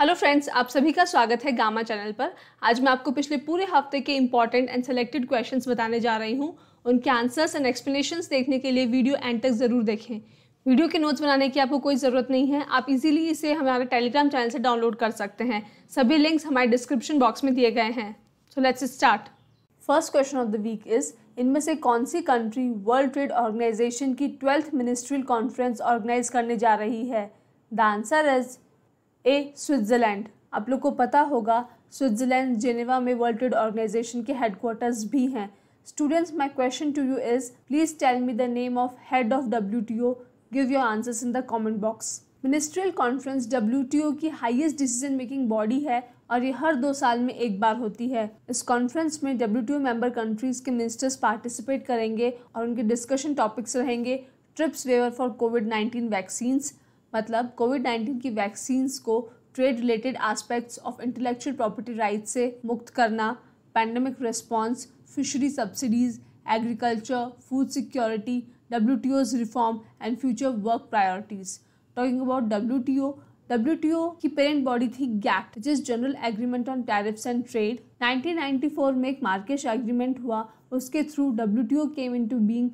Hello friends आप सभी का स्वागत है गामा चैनल पर आज मैं आपको पिछले पूरे हफ्ते के इंपॉर्टेंट एंड सेलेक्टेड क्वेश्चंस बताने जा रही हूँ उनके आंसर्स एंड एक्सप्लेनेशंस देखने के लिए वीडियो एंड तक ज़रूर देखें वीडियो के नोट्स बनाने की आपको कोई ज़रूरत नहीं है आप इजीली इसे हमारे टेलीग्राम चैनल से डाउनलोड कर सकते हैं सभी लिंक्स हमारे डिस्क्रिप्शन बॉक्स में दिए गए हैं so let's start first question of the week is इनमें से कौन सी कंट्री वर्ल्ड ट्रेड ऑर्गेनाइजेशन की ट्वेल्थ मिनिस्ट्रियल कॉन्फ्रेंस ऑर्गेनाइज करने जा रही है the answer is a Switzerland आप लोग को पता होगा स्विट्ज़रलैंड जेनेवा में वर्ल्ड ट्रेड ऑर्गेनाइजेशन के हेडकोर्टर्स भी हैं students my question to you is please tell me the name of head of W T O give your answers in the comment box ministerial conference W की highest decision making body है और ये हर दो साल में एक बार होती है इस कॉन्फ्रेंस में डब्ल्यू मेम्बर कंट्रीज के मिनिस्टर्स पार्टिसिपेट करेंगे और उनके डिस्कशन टॉपिक्स रहेंगे TRIPS waiver for COVID nineteen vaccines मतलब कोविड नाइन्टीन की वैक्सीन को trade related aspects of intellectual property right से मुक्त करना pandemic response fishery subsidies agriculture food security W T O's reform and future work priorities talking about W T O W T O की parent body थी GATT जिस general agreement on tariffs and trade nineteen four में एक Marrakesh agreement हुआ उसके through W T O came into being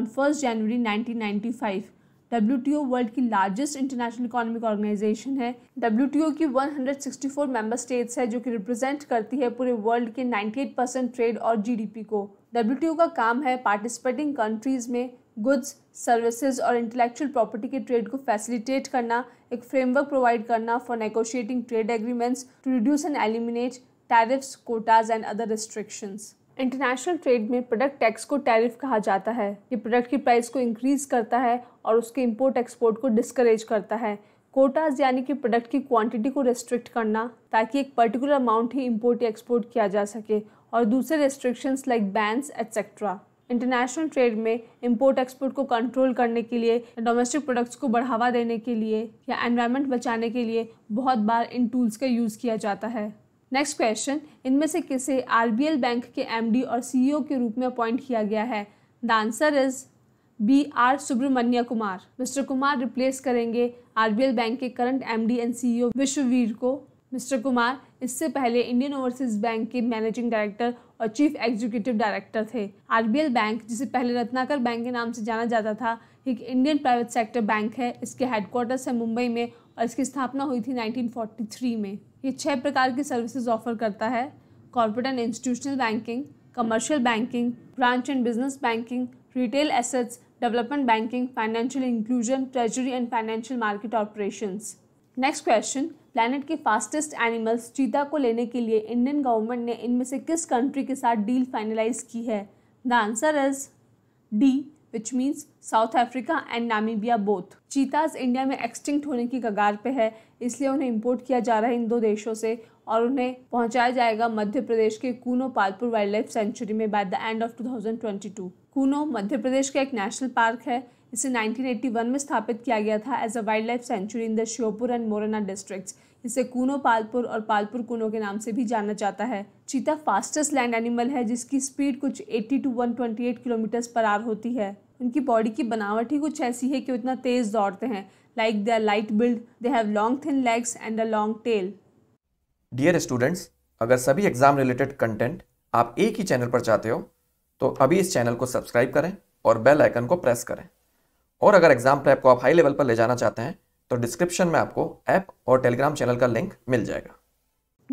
on first January nineteen five W world की largest international economic organisation है W की 164 member states है जो कि रिप्रेजेंट करती है पूरे वर्ल्ड के 98 परसेंट ट्रेड और जीडीपी को डब्ल्यू का काम है पार्टिसिपेटिंग कंट्रीज़ में गुड्स सर्विसेज और इंटेलेक्चुअल प्रॉपर्टी के ट्रेड को फैसिलिटेट करना एक फ्रेमवर्क प्रोवाइड करना for negotiating trade agreements to reduce and eliminate tariffs quotas and other restrictions international trade में प्रोडक्ट टैक्स को टैरिफ कहा जाता है ये प्रोडक्ट की प्राइस को इंक्रीज करता है और उसके इंपोर्ट एक्सपोर्ट को डिस्करेज करता है कोटाज यानी कि प्रोडक्ट की क्वांटिटी को रेस्ट्रिक्ट करना ताकि एक पर्टिकुलर अमाउंट ही इंपोर्ट या एक्सपोर्ट किया जा सके और दूसरे restrictions like bans etcetera international trade में इंपोर्ट एक्सपोर्ट को कंट्रोल करने के लिए डोमेस्टिक प्रोडक्ट्स को बढ़ावा देने के लिए या एनवायरनमेंट बचाने के लिए बहुत बार इन टूल्स का यूज़ किया जाता है नेक्स्ट क्वेश्चन इनमें से किसे आर बैंक के एम और सी e के रूप में अपॉइंट किया गया है the answer is B R Subramanya Kumar mister Kumar replace करेंगे आर बैंक के current M D and C Vishwavir को मिस्टर कुमार इससे पहले इंडियन ओवरसीज बैंक के मैनेजिंग डायरेक्टर और चीफ एग्जीक्यूटिव डायरेक्टर थे आर बैंक जिसे पहले रत्नाकर बैंक के नाम से जाना जाता था एक इंडियन प्राइवेट सेक्टर बैंक है इसके हेडक्वार्टर्स है मुंबई में और इसकी स्थापना हुई थी 1943 में ये छः प्रकार की सर्विसेज ऑफर करता है corporate and institutional banking commercial banking branch and business banking retail assets development banking financial inclusion treasury and financial market operation next question planet के फास्टेस्ट एनिमल्स चीता को लेने के लिए इंडियन गवर्नमेंट ने इनमें से किस कंट्री के साथ डील फाइनलाइज की है the answer is D which means South Africa and Namibia both cheetahs India में एक्सटिंक्ट होने की कगार पे है इसलिए उन्हें इंपोर्ट किया जा रहा है इन दो देशों से और उन्हें पहुंचाया जाएगा मध्य प्रदेश के Kuno Palpur wildlife sanctuary में by the end of 2022 Kuno Madhya Pradesh का एक नेशनल पार्क है इसे 1981 में स्थापित किया गया था as a wildlife sanctuary in the Sheopur and Morena district इसे कूनो पालपुर और पालपुर कूनो के नाम से भी जाना जाता है चीता फास्टेस्ट लैंड एनिमल है जिसकी स्पीड कुछ 80 टू 128 किलोमीटर पर आर होती है उनकी बॉडी की बनावट ही कुछ ऐसी है कि वो इतना तेज़ दौड़ते हैं like they are light build they have long thin legs and a long tail dear students अगर सभी एग्जाम रिलेटेड कंटेंट आप एक ही चैनल पर चाहते हो तो अभी इस चैनल को सब्सक्राइब करें और बेल आइकन को प्रेस करें और अगर एग्जाम प्रेप को आप हाई लेवल पर ले जाना चाहते हैं तो डिस्क्रिप्शन में आपको ऐप और टेलीग्राम चैनल का लिंक मिल जाएगा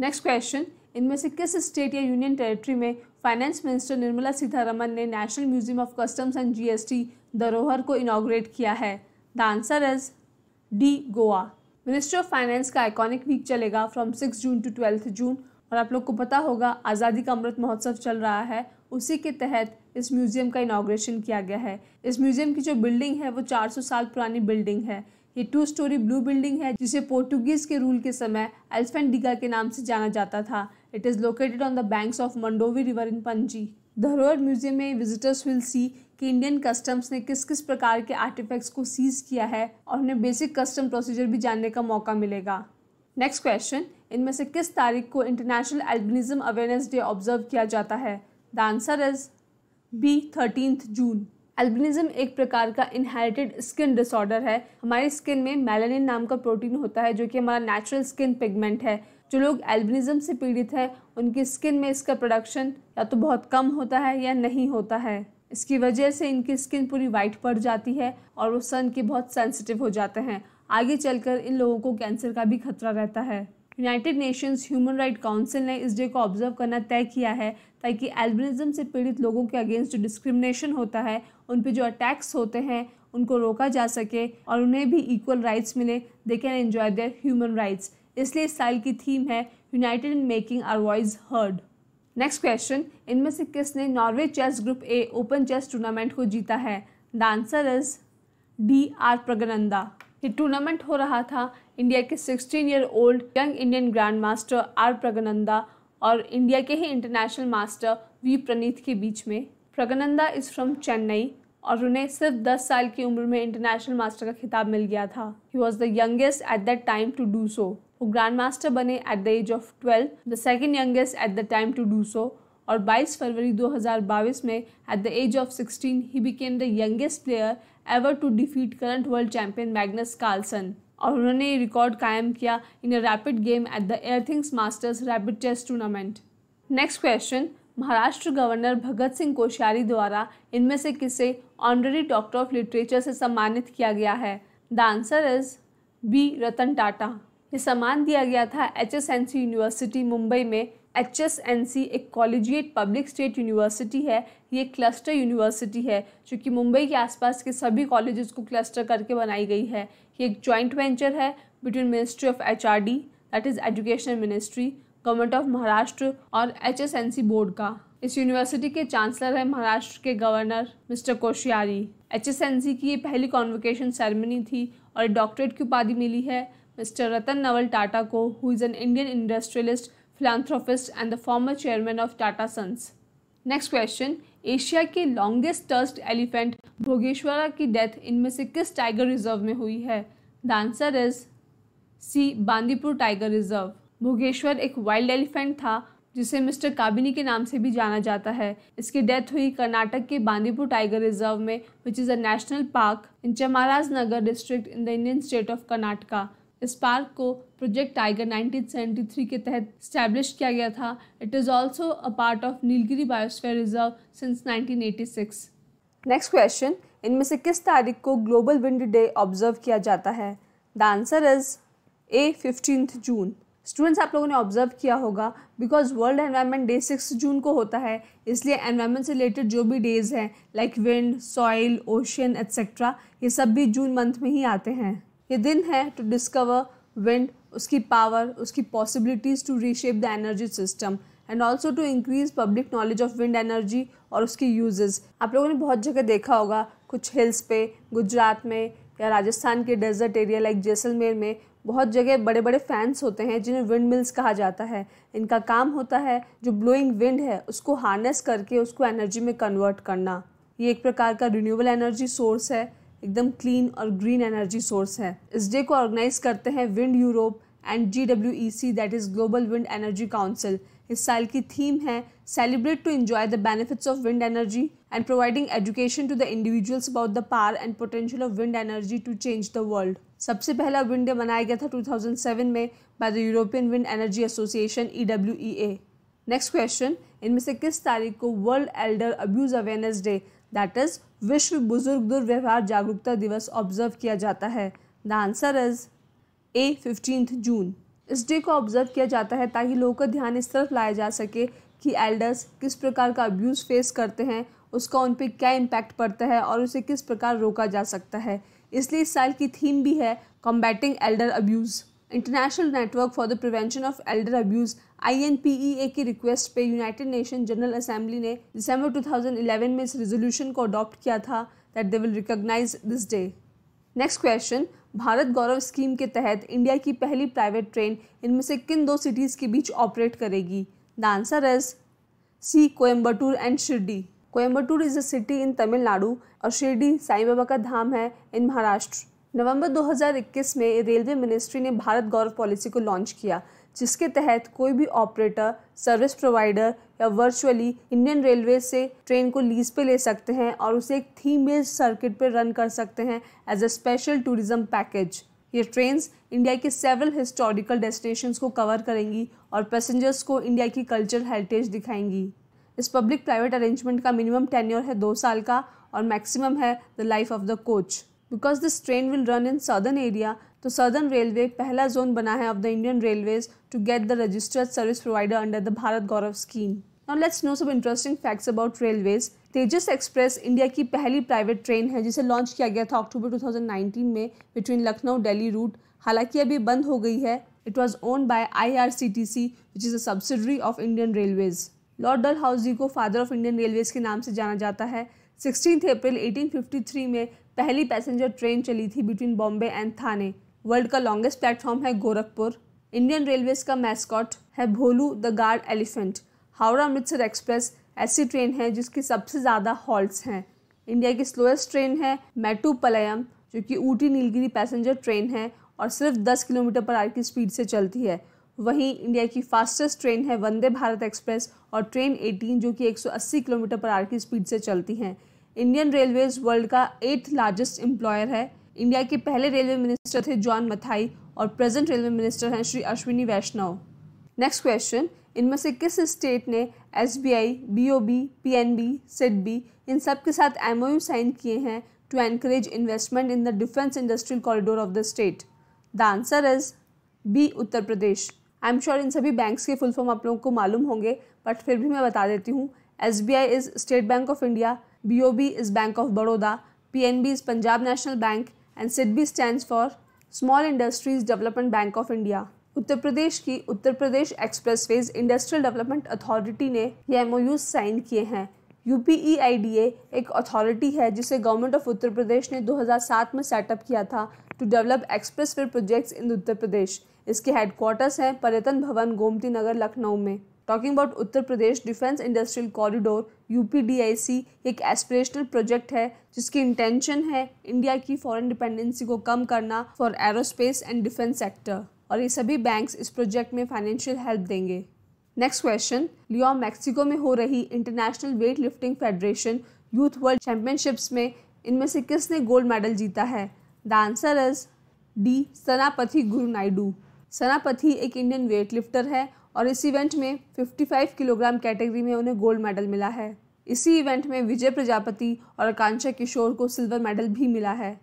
नेक्स्ट क्वेश्चन इनमें से किस स्टेट या यूनियन टेरिटरी में फाइनेंस मिनिस्टर निर्मला सीतारमन ने national museum of customs and GST Dharohar को इनाग्रेट किया है the answer is D Goa ministry of finance का आइकॉनिक वीक चलेगा from six June to twelfth June और आप लोग को पता होगा आज़ादी का अमृत महोत्सव चल रहा है उसी के तहत इस म्यूज़ियम का इनाग्रेशन किया गया है इस म्यूज़ियम की जो बिल्डिंग है वो 400 साल पुरानी बिल्डिंग है ये टू स्टोरी ब्लू बिल्डिंग है जिसे पोर्टुगीज के रूल के समय एल्फेंट डिगा के नाम से जाना जाता था it is located on the banks of Mandovi river in Panaji Dharohar museum में विजिटर्स विल सी कि इंडियन कस्टम्स ने किस किस प्रकार के आर्टिफैक्ट्स को सीज किया है और उन्हें बेसिक कस्टम प्रोसीजर भी जानने का मौका मिलेगा नेक्स्ट क्वेश्चन इनमें से किस तारीख को international albinism awareness day observe किया जाता है the answer is B thirteen June albinism एक प्रकार का इनहेरिटेड स्किन डिसऑर्डर है हमारी स्किन में मेलानिन नाम का प्रोटीन होता है जो कि हमारा नेचुरल स्किन पिगमेंट है जो लोग एल्बिनिज्म से पीड़ित है उनकी स्किन में इसका प्रोडक्शन या तो बहुत कम होता है या नहीं होता है इसकी वजह से इनकी स्किन पूरी वाइट पड़ जाती है और वो सन के बहुत सेंसिटिव हो जाते हैं आगे चलकर इन लोगों को कैंसर का भी खतरा रहता है United Nations human right council ने इस डे को ऑब्जर्व करना तय किया है ताकि एल्बनिजम से पीड़ित लोगों के अगेंस्ट जो डिस्क्रिमिनेशन होता है उन पर जो अटैक्स होते हैं उनको रोका जा सके और उन्हें भी इक्वल राइट्स मिले they can enjoy their human rights इसलिए इस साल की थीम है united in making our voice heard next question इनमें से किसने Norway chess group A open chess tournament को जीता है the answer is D R Praggnanandhaa ये टूर्नामेंट हो रहा था इंडिया के 16 year old young Indian grandmaster R Praggnanandhaa और इंडिया के ही इंटरनेशनल मास्टर वी प्रनीत के बीच में प्रगनंदा इज़ फ्रॉम चेन्नई और उन्हें सिर्फ 10 साल की उम्र में इंटरनेशनल मास्टर का खिताब मिल गया था he was the youngest at that time to do so वो ग्रैंड मास्टर बने at the age of twelve the second youngest at the time to do so और 22 फरवरी 2022 में at the age of 16 he became the youngest player ever to defeat current world champion Magnus Carlsen और उन्होंने ये record कायम किया in a rapid game at the Airthings Masters rapid chess tournament next question Maharashtra governor Bhagat Singh Koshyari द्वारा इनमें से किसे honorary doctor of literature से सम्मानित किया गया है the answer is B Ratan Tata ये सम्मान दिया गया था H S N C university Mumbai में एच एस एन सी एक कॉलेजिएट पब्लिक स्टेट यूनिवर्सिटी है ये क्लस्टर यूनिवर्सिटी है जो कि मुंबई के आसपास के सभी कॉलेजेस को क्लस्टर करके बनाई गई है ये एक जॉइंट वेंचर है between ministry of H R D that is education ministry government of Maharashtra और H S N C board का इस यूनिवर्सिटी के चांसलर है महाराष्ट्र के governor mister Koshyari H S N C की ये पहली कॉन्वोकेशन सेरेमनी थी और डॉक्टरेट की उपाधि मिली है मिस्टर रतन नवल टाटा को who is an Indian industrialist philanthropist and the former chairman of Tata Sons. Next question: Asia ke longest tusked elephant Bhogeshwara ki death in इनमें se kis tiger reserve में hui hai? The answer is C. Bandipur Tiger Reserve. Bhogeshwar ek wild elephant tha जिसे mister Kabini के नाम से भी जाना जाता है इसकी डेथ हुई कर्नाटक के बांदीपुर टाइगर रिजर्व में which is a national park in Chamarajanagar district in the Indian state of Karnataka इस पार्क को प्रोजेक्ट टाइगर 1973 के तहत स्टैब्लिश किया गया था it is also a part of Nilgiri biosphere reserve since 1986 next question इनमें से किस तारीख को ग्लोबल विंड डे ऑब्जर्व किया जाता है the answer is A fifteen June students आप लोगों ने ऑब्जर्व किया होगा because world environment day six June को होता है इसलिए एनवायरनमेंट से रिलेटेड जो भी डेज हैं like wind soil ocean etcetera ये सब भी जून मंथ में ही आते हैं ये दिन है टू डिस्कवर विंड उसकी पावर उसकी possibilities to reshape the energy system and also to increase public knowledge of wind energy और उसकी यूजेस आप लोगों ने बहुत जगह देखा होगा कुछ हिल्स पे गुजरात में या राजस्थान के डेजर्ट एरिया लाइक जैसलमेर में बहुत जगह बड़े बड़े फैंस होते हैं जिन्हें विंड मिल्स कहा जाता है इनका काम होता है जो ब्लोइंग विंड है उसको हार्नेस करके उसको एनर्जी में कन्वर्ट करना ये एक प्रकार का रिन्यूएबल एनर्जी सोर्स है एकदम क्लीन और ग्रीन एनर्जी सोर्स है इस डे को ऑर्गेनाइज करते हैं wind Europe and G W E C that is global wind energy council इस साल की थीम है celebrate to enjoy the benefits of wind energy and providing education to the individuals about the power and potential of wind energy to change the world सबसे पहला wind day मनाया गया था 2007 में by the European wind energy association E W E A next question इनमें से किस तारीख को world elder abuse awareness day that is विश्व बुजुर्ग दुर्व्यवहार जागरूकता दिवस ऑब्जर्व किया जाता है the answer is A fifteenth June इस डे को ऑब्जर्व किया जाता है ताकि लोगों का ध्यान इस तरफ लाया जा सके कि एल्डर्स किस प्रकार का अब्यूज़ फेस करते हैं उसका उन पर क्या इम्पैक्ट पड़ता है और उसे किस प्रकार रोका जा सकता है इसलिए इस साल की थीम भी है combating elder abuse international network for the prevention of elder abuse A की रिक्वेस्ट पे यूनाइटेड नेशन जनरल असेंबली ने दिसंबर 2011 में इस रेजोल्यूशन को अडॉप्ट किया था that they will recognise this day next question Bharat Gaurav scheme के तहत इंडिया की पहली प्राइवेट ट्रेन इनमें से किन दो सिटीज़ के बीच ऑपरेट करेगी the answer is C Coimbatore and Shirdi Coimbatore is a city in Tamil Nadu और शिरडी साईं बाबा का धाम है इन महाराष्ट्र नवंबर 2021 में रेलवे मिनिस्ट्री ने भारत गौरव पॉलिसी को लॉन्च किया जिसके तहत कोई भी ऑपरेटर सर्विस प्रोवाइडर या वर्चुअली इंडियन रेलवे से ट्रेन को लीज पे ले सकते हैं और उसे एक थीम बेस्ड सर्किट पर रन कर सकते हैं as a special tourism package ये ट्रेन इंडिया के सेवरल हिस्टोरिकल डेस्टिनेशंस को कवर करेंगी और पैसेंजर्स को इंडिया की कल्चरल हेरिटेज दिखाएंगी इस पब्लिक प्राइवेट अरेंजमेंट का मिनिमम टेन्योर है दो साल का और मैक्सिमम है the life of the coach because this train will run in southern area तो सदर्न रेलवे पहला जोन बना है of the Indian railways to get the registered service provider under the Bharat Gaurav scheme now let's know some interesting facts about railways Tejas express India की पहली private train है जिसे launch किया गया था अक्टूबर 2019 में बिटवीन लखनऊ दिल्ली रूट हालांकि अभी बंद हो गई है it was owned by I R C T C which is a subsidiary of Indian railways Lord Dalhousie को फादर ऑफ इंडियन रेलवेज के नाम से जाना जाता है सिक्सटीन अप्रैल एटीन में पहली पैसेंजर ट्रेन चली थी between Bombay and Thane world का लॉन्गेस्ट प्लेटफॉर्म है गोरखपुर इंडियन रेलवेज का मैस्कॉट है Bholu the guard elephant Howrah Amritsar express ऐसी ट्रेन है जिसकी सबसे ज़्यादा हॉल्ट्स हैं इंडिया की स्लोएस्ट ट्रेन है मेटू पलयम जो कि ऊटी नीलगिरी पैसेंजर ट्रेन है और सिर्फ 10 किलोमीटर पर आर की स्पीड से चलती है वहीं इंडिया की फास्टेस्ट ट्रेन है वंदे भारत एक्सप्रेस और ट्रेन 18 जो कि 180 किलोमीटर पर आर की स्पीड से चलती हैं इंडियन रेलवेज वर्ल्ड का एट लार्जेस्ट एम्प्लॉयर है इंडिया के पहले रेलवे मिनिस्टर थे जॉन मथाई और प्रेजेंट रेलवे मिनिस्टर हैं श्री अश्विनी वैष्णव नेक्स्ट क्वेश्चन इनमें से किस स्टेट ने S B I B O B P N B set B इन सब के साथ एम ओ यू साइन किए हैं to encourage investment in the defence industrial corridor of the state the answer is B Uttar Pradesh I am sure इन सभी banks के full form आप लोगों को मालूम होंगे बट फिर भी मैं बता देती हूँ S B I is State Bank of India B O B is Bank of Baroda P N B is Punjab National Bank and SIDBI stand for Small Industries Development Bank of India Uttar Pradesh की Uttar Pradesh Express Ways Industrial Development Authority ने ये M sign किए हैं you e एक authority है जिसे government of उत्तर प्रदेश ने 2007 में सेटअप किया था to develop express way projects in Uttar Pradesh इसके हेडक्वार्टर्स हैं पर्यटन भवन गोमती नगर लखनऊ में talking about Uttar Pradesh defence industrial corridor यू एक एस्पिरेशनल प्रोजेक्ट है जिसकी इंटेंशन है इंडिया की फॉरेन डिपेंडेंसी को कम करना for aerospace and defence sector और ये सभी बैंक्स इस प्रोजेक्ट में फाइनेंशियल हेल्प देंगे नेक्स्ट क्वेश्चन लियोन मैक्सिको में हो रही International Weight Lifting Federation Youth World Championships में इनमें से किसने गोल्ड मेडल जीता है the answer is D Sanapathi Guru Naidu सनापथी एक इंडियन वेट लिफ्टर है और इस इवेंट में 55 किलोग्राम कैटेगरी में उन्हें गोल्ड मेडल मिला है इसी इवेंट में विजय प्रजापति और आकांक्षा किशोर को सिल्वर मेडल भी मिला है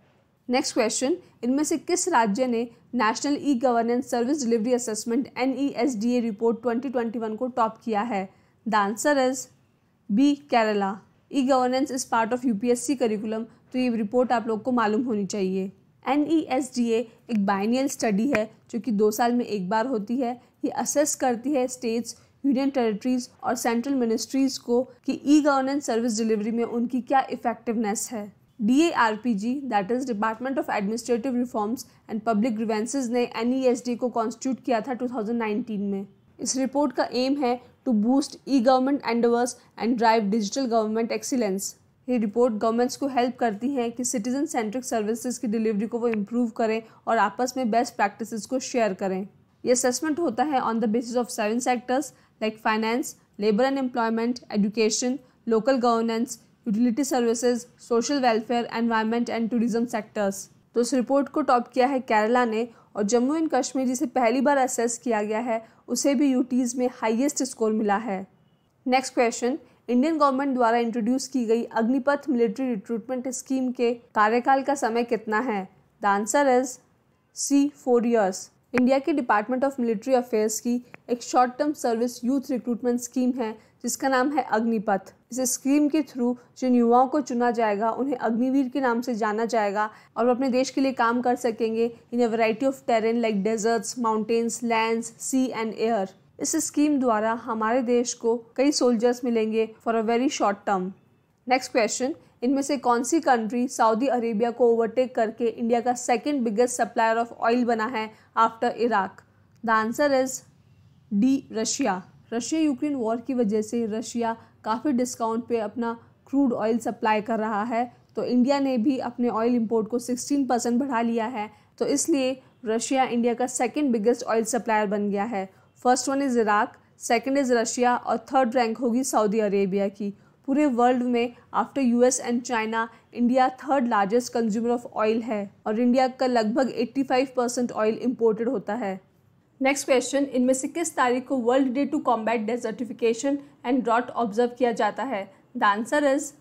नेक्स्ट क्वेश्चन इनमें से किस राज्य ने National e Governance Service Delivery Assessment N Report One को टॉप किया है the answer is B Kerala e governance is part of UPSC curriculum तो ये रिपोर्ट आप लोग को मालूम होनी चाहिए एन e एक बाइनियल स्टडी है जो कि दो साल में एक बार होती है ये असेस करती है स्टेट्स यूनियन टेरिटरीज और सेंट्रल मिनिस्ट्रीज को कि ई गवर्नेंस सर्विस डिलीवरी में उनकी क्या इफेक्टिवनेस है D A R P G that is Department of Administrative Reforms and Public Grievances ने एन ई एस डी को कॉन्स्टिट्यूट किया था टू थाउजेंड नाइनटीन में इस रिपोर्ट का एम है to boost e government endeavours and drive digital government excellence ये report governments को हेल्प करती हैं कि सिटीजन सेंट्रिक सर्विसेज की डिलीवरी को वो इम्प्रूव करें और आपस में बेस्ट प्रैक्टिसेस को शेयर करें ये असेसमेंट होता है on the basis of seven sectors like finance labour and employment education local governance utility services social welfare environment and tourism sectors तो इस रिपोर्ट को टॉप किया है केरला ने और जम्मू एंड कश्मीर जिसे पहली बार असेस किया गया है उसे भी यूटीज़ में हाईएस्ट स्कोर मिला है नेक्स्ट क्वेश्चन इंडियन गवर्नमेंट द्वारा इंट्रोड्यूस की गई अग्निपथ मिलिट्री रिक्रूटमेंट स्कीम के कार्यकाल का समय कितना है the answer is C four years India के डिपार्टमेंट ऑफ मिलिट्री अफेयर्स की एक short term service youth recruitment scheme है जिसका नाम है अग्निपथ इस स्कीम के थ्रू जिन युवाओं को चुना जाएगा उन्हें अग्निवीर के नाम से जाना जाएगा और वो अपने देश के लिए काम कर सकेंगे in a variety of terrain like deserts mountains lands sea and air इस स्कीम द्वारा हमारे देश को कई सोल्जर्स मिलेंगे for a very short term next question इनमें से कौन सी कंट्री सऊदी अरेबिया को ओवरटेक करके इंडिया का second biggest supplier of oil बना है after Iraq the answer is D Russia Russia Ukraine war की वजह से रशिया काफ़ी डिस्काउंट पे अपना क्रूड ऑयल सप्लाई कर रहा है तो इंडिया ने भी अपने ऑयल इंपोर्ट को 16 परसेंट बढ़ा लिया है तो इसलिए रशिया इंडिया का सेकंड बिगेस्ट ऑयल सप्लायर बन गया है first one is Iraq second is Russia और थर्ड रैंक होगी सऊदी अरेबिया की पूरे वर्ल्ड में after US and China India third largest consumer of oil है और इंडिया का लगभग 85 परसेंट ऑयल इम्पोर्टेड होता है नेक्स्ट क्वेश्चन इनमें से किस तारीख को World Day to Combat Desertification and Drought observe किया जाता है the answer is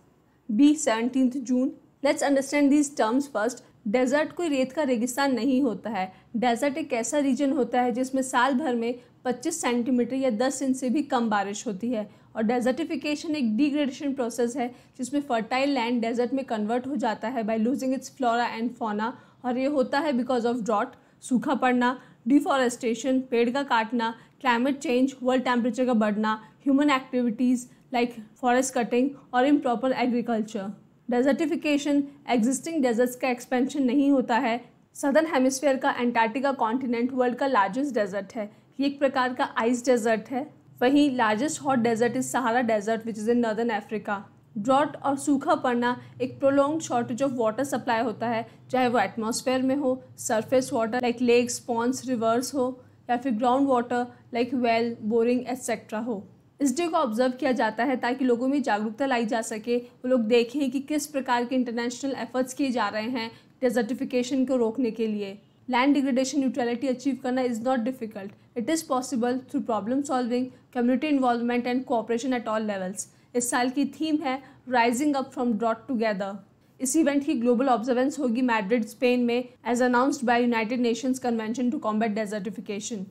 B seventeen June let's understand these terms first desert कोई रेत का रेगिस्तान नहीं होता है डेजर्ट एक ऐसा रीजन होता है जिसमें साल भर में 25 सेंटीमीटर या 10 इंच से भी कम बारिश होती है और डेजर्टिफिकेशन एक डिग्रेडेशन प्रोसेस है जिसमें फर्टाइल लैंड डेजर्ट में कन्वर्ट हो जाता है by losing its flora and fauna और ये होता है बिकॉज ऑफ ड्रॉट सूखा पड़ना डिफॉरेस्टेशन पेड़ का काटना क्लाइमेट चेंज वर्ल्ड टेम्परेचर का बढ़ना human activities like forest cutting और improper agriculture desertification existing deserts का एक्सपेंशन नहीं होता है सदर्न हेमिस्फेयर का एंटार्क्टिका कॉन्टिनेंट वर्ल्ड का लार्जेस्ट डेजर्ट है ये एक प्रकार का आइस डेजर्ट है वहीं largest hot desert is Sahara desert which is in northern Africa drought और सूखा पड़ना एक prolong shortage of water supply होता है चाहे वो एटमोसफेयर में हो surface water like lake spawns rivers हो या फिर ground water like well boring etcetera हो इस डे को ऑब्जर्व किया जाता है ताकि लोगों में जागरूकता लाई जा सके वो लोग देखें कि किस प्रकार के इंटरनेशनल एफर्ट्स किए जा रहे हैं डेजर्टिफिकेशन को रोकने के लिए लैंड डिग्रेडेशन न्यूट्रलिटी अचीव करना is not difficult it is possible through problem solving community involvement and cooperation at all levels इस साल की थीम है rising up from drought together इस इवेंट की ग्लोबल ऑब्जर्वेंस होगी मैड्रिड स्पेन में as announced by United Nations Convention to Combat Desertification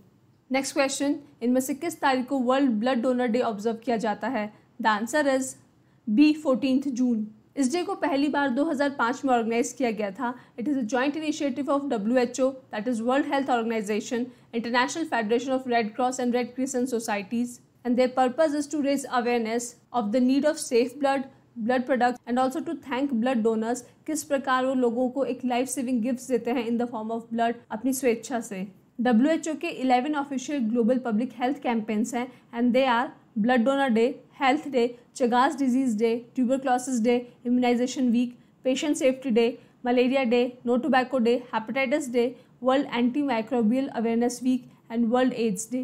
next question इनमें से किस तारीख को World Blood Donor Day observe किया जाता है the answer is B fourteen June इस डे को पहली बार 2005 में ऑर्गेनाइज किया गया था it is a joint initiative of W H O that is World Health Organization International Federation of Red Cross and Red Crescent Societies and their purpose is to raise awareness of the need of safe blood blood product and also to thank blood donors किस प्रकार वो लोगों को एक life saving gift देते हैं in the form of blood अपनी स्वेच्छा से डब्ल्यू एच ओ के eleven official global public health campaigns हैं and they are Blood Donor Day Health Day Chagas Disease Day Tuberculosis Day Immunisation Week Patient Safety Day Malaria Day No Tobacco Day Hepatitis Day World Anti Microbial Awareness Week and World AIDS Day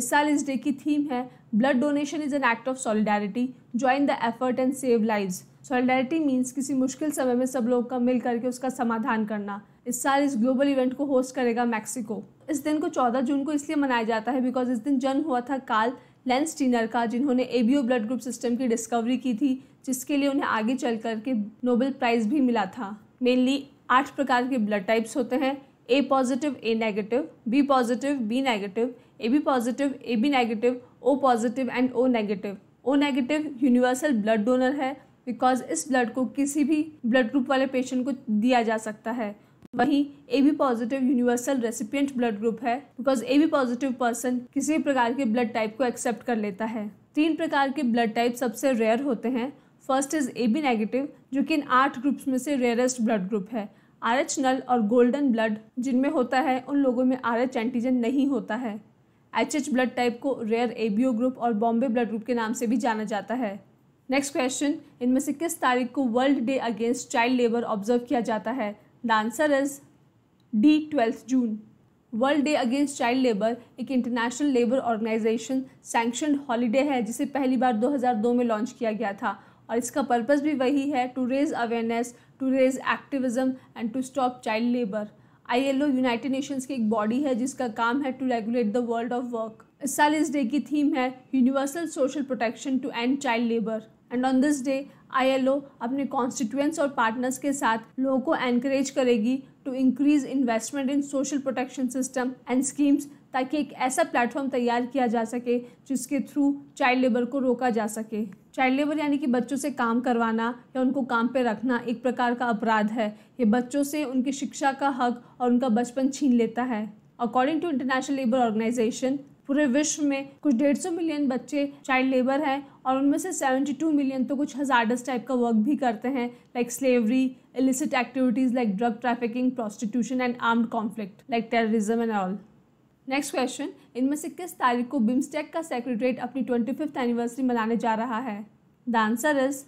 इस साल इस day की theme है blood donation is an act of solidarity join the effort and save live solidarity means किसी मुश्किल समय में सब लोगों का मिल करके उसका समाधान करना इस साल इस ग्लोबल इवेंट को होस्ट करेगा मैक्सिको इस दिन को 14 जून को इसलिए मनाया जाता है बिकॉज इस दिन जन्म हुआ था काल लेंस टीनर का जिन्होंने एबीओ ब्लड ग्रुप सिस्टम की डिस्कवरी की थी जिसके लिए उन्हें आगे चल के नोबेल प्राइज़ भी मिला था मेनली आठ प्रकार के ब्लड टाइप्स होते हैं A positive A negative B positive B negative A B positive A B negative O positive and O negative O negative universal blood donor है बिकॉज इस ब्लड को किसी भी ब्लड ग्रुप वाले पेशेंट को दिया जा सकता है वहीं A B positive universal recipient blood group है because A B positive person किसी भी प्रकार के ब्लड टाइप को एक्सेप्ट कर लेता है तीन प्रकार के ब्लड टाइप सबसे रेयर होते हैं first is A B negative जो कि इन आठ ग्रुप्स में से रेयरेस्ट ब्लड ग्रुप है आर एच नल और गोल्डन ब्लड जिनमें होता है उन लोगों में आर एच एंटीजन नहीं होता है एच एच ब्लड टाइप को rare A B O group और बॉम्बे ब्लड ग्रुप के नाम से भी जाना जाता है नेक्स्ट क्वेश्चन इनमें से किस तारीख को World Day Against Child Labour observe किया जाता है the answer is D twelfth June World Day Against Child Labour एक International Labour Organization sanction holiday है जिसे पहली बार 2002 में लॉन्च किया गया था और इसका पर्पस भी वही है to raise awareness to raise activism and to stop child labour ILO United Nations की एक बॉडी है जिसका काम है to regulate the world of work इस साल इस डे की थीम है universal social protection to end child labour and on this day ILO अपने कॉन्स्टिट्यूएंट्स और पार्टनर्स के साथ लोगों को एनकरेज करेगी to increase investment in social protection system and schemes ताकि एक ऐसा प्लेटफॉर्म तैयार किया जा सके जिसके थ्रू चाइल्ड लेबर को रोका जा सके चाइल्ड लेबर यानी कि बच्चों से काम करवाना या उनको काम पे रखना एक प्रकार का अपराध है ये बच्चों से उनकी शिक्षा का हक और उनका बचपन छीन लेता है according to International Labour Organization पूरे विश्व में कुछ डेढ़ सौ मिलियन बच्चे चाइल्ड लेबर हैं और उनमें से टू मिलियन तो कुछ हजार्डस टाइप का वर्क भी करते हैं like slavery illicit activities like drug trafficking prostitution and armed conflict like terrorism and all next question इनमें से किस तारीख को बिम्स्टेक का सेक्रेटरीट अपनी ट्वेंटी फिफ्थ एनिवर्सरी मनाने जा रहा है the answer is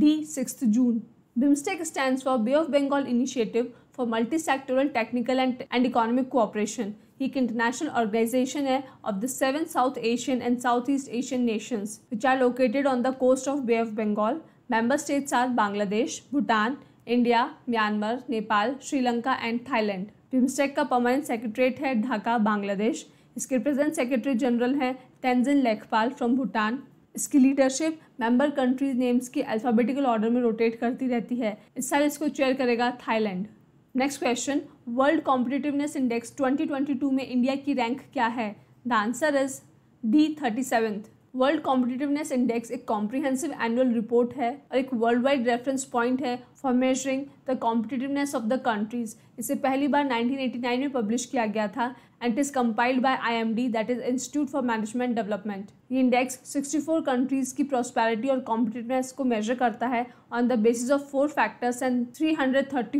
D six June BIMSTEC stand for Bay of Bengal Initiative for Multi Sectoral Technical and and Economic Cooperation एक इंटरनेशनल ऑर्गेनाइजेशन है of the seven South Asian and South East Asian nations which are located on the coast of Bay of Bengal member states are Bangladesh Bhutan India Myanmar Nepal Sri Lanka and Thailand BIMSTEC का permanent secretariat है ढाका बांग्लादेश इसके present secretary general हैं तेंजिन लेखपाल from Bhutan इसकी leadership member countries names की alphabetical order में rotate करती रहती है इस साल इसको चेयर करेगा Thailand next question World Competitiveness Index 2022 में इंडिया की रैंक क्या है the answer is D thirty seventh World Competitiveness Index एक कॉम्प्रिहेंसिव एनुअल रिपोर्ट है और एक वर्ल्ड वाइड रेफरेंस पॉइंट है for measuring the competitiveness of the countries इसे पहली बार 1989 में पब्लिश किया गया था and it is compiled by IMD that is institute for management development ये इंडेक्स फोर कंट्रीज की प्रॉस्पैरिटी और कॉम्पिटिटिवनेस को मेजर करता है on the basis of four factors and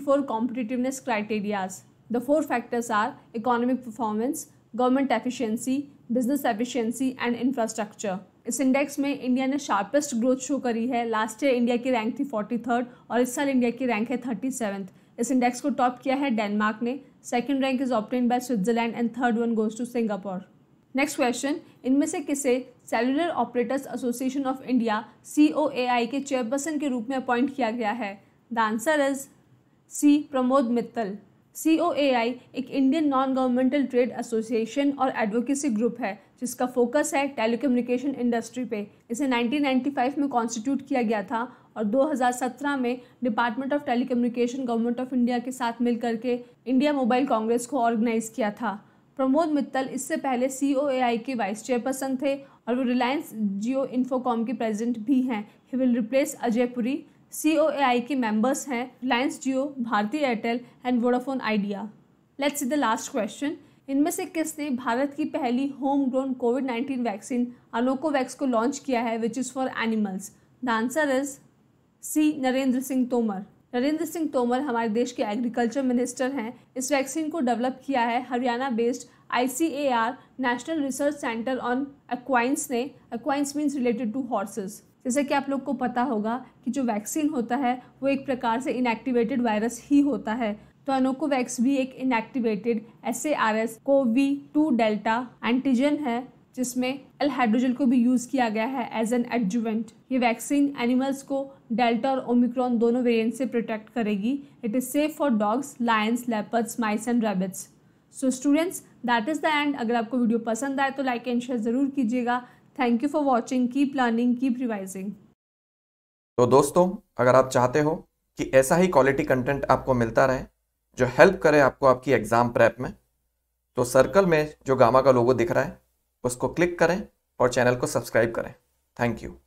four competitiveness criterias the four factors are economic performance government efficiency business efficiency and infrastructure इस index में India ने sharpest growth show करी है लास्ट ईयर इंडिया की rank थी forty third और इस साल इंडिया की रैंक है थर्टी सेवन्थ इस इंडेक्स को टॉप किया है डेनमार्क ने second rank is obtain by Switzerland and third one goes to Singapore next question इनमें से किसे cellular operators association of India C O A I के चेयरपर्सन के रूप में अपॉइंट किया गया है the answer is C Pramod Mittal C एक Indian non governmental trade association और एडवोकेसी ग्रुप है जिसका फोकस है टेलीकम्युनिकेशन इंडस्ट्री पे इसे 1995 में कॉन्स्टिट्यूट किया गया था और 2017 में department of telecommunication government of India के साथ मिलकर के इंडिया मोबाइल कांग्रेस को ऑर्गेनाइज किया था प्रमोद मित्तल इससे पहले सी ओ ए आई के वाइस चेयरपर्सन थे और वो रिलायंस जियो इन्फोकॉम के प्रेजिडेंट भी हैं he will replace Ajay Puri C O A I के मेम्बर्स हैं Reliance Jio Bharti Airtel and Vodafone Idea let's the last question इनमें से किसने भारत की पहली home grown COVID nineteen vaccine Anocovax को लॉन्च किया है which is for animals the answer is C Narendra Singh Tomar Narendra Singh Tomar हमारे देश के एग्रीकल्चर मिनिस्टर हैं इस वैक्सीन को डेवलप किया है Haryana based I national research centre on equines ने equines means related to horses जैसे कि आप लोग को पता होगा कि जो वैक्सीन होता है वो एक प्रकार से इनएक्टिवेटेड वायरस ही होता है तो अनोकोवैक्स भी एक inactivated S A R S CoV two delta antigen है जिसमें एल हाइड्रोजन को भी यूज़ किया गया है एज एन एडजुवेंट ये वैक्सीन एनिमल्स को डेल्टा और ओमिक्रॉन दोनों वेरिएंट से प्रोटेक्ट करेगी it is safe for dogs lions leopards mice and rabbits so students that is the end अगर आपको वीडियो पसंद आए तो लाइक एंड शेयर ज़रूर कीजिएगा thank you for watching keep planning keep revising तो दोस्तों अगर आप चाहते हो कि ऐसा ही क्वालिटी कंटेंट आपको मिलता रहे जो हेल्प करे आपको आपकी एग्ज़ाम प्रेप में तो सर्कल में जो गामा का लोगो दिख रहा है उसको क्लिक करें और चैनल को सब्सक्राइब करें थैंक यू